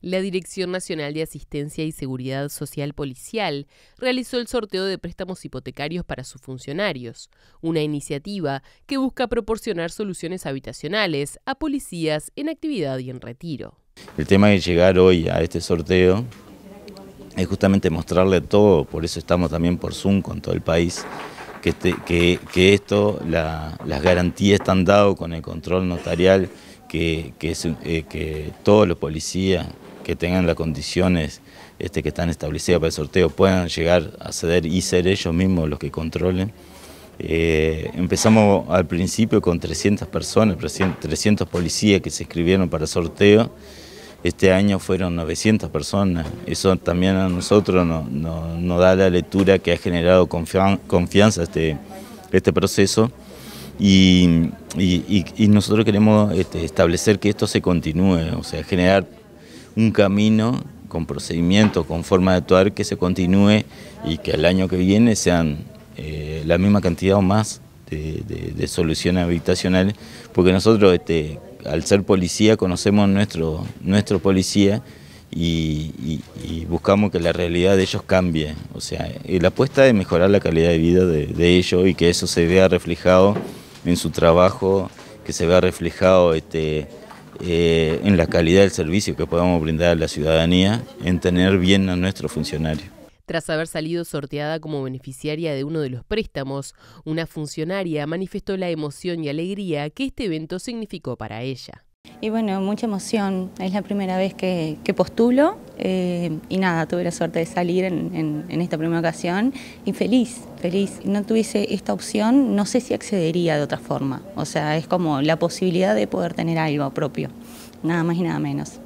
la Dirección Nacional de Asistencia y Seguridad Social Policial realizó el sorteo de préstamos hipotecarios para sus funcionarios, una iniciativa que busca proporcionar soluciones habitacionales a policías en actividad y en retiro. El tema de llegar hoy a este sorteo es justamente mostrarle todo, por eso estamos también por Zoom con todo el país, que, este, que, esto, las garantías están dadas con el control notarial, que, que eh, todos los policías que tengan las condiciones este, que están establecidas para el sorteo puedan llegar a ceder y ser ellos mismos los que controlen. Eh, empezamos al principio con 300 personas, 300 policías que se inscribieron para el sorteo. Este año fueron 900 personas. Eso también a nosotros nos no, no da la lectura que ha generado confianza este, este proceso. Y, y, nosotros queremos este, establecer que esto se continúe, o sea, generar un camino con procedimiento, con forma de actuar que se continúe y que el año que viene sean eh, la misma cantidad o más de, soluciones habitacionales, porque nosotros este, al ser policía conocemos nuestro, nuestro policía y, buscamos que la realidad de ellos cambie. O sea, la apuesta es mejorar la calidad de vida de, ellos y que eso se vea reflejado en su trabajo, que se vea reflejado este, eh, en la calidad del servicio que podamos brindar a la ciudadanía, en tener bien a nuestro funcionario. Tras haber salido sorteada como beneficiaria de uno de los préstamos, una funcionaria manifestó la emoción y alegría que este evento significó para ella. Y bueno, mucha emoción. Es la primera vez que, postulo eh, y nada, tuve la suerte de salir en, en, en, esta primera ocasión y feliz, feliz. No tuviese esta opción, no sé si accedería de otra forma. O sea, es como la posibilidad de poder tener algo propio, nada más y nada menos.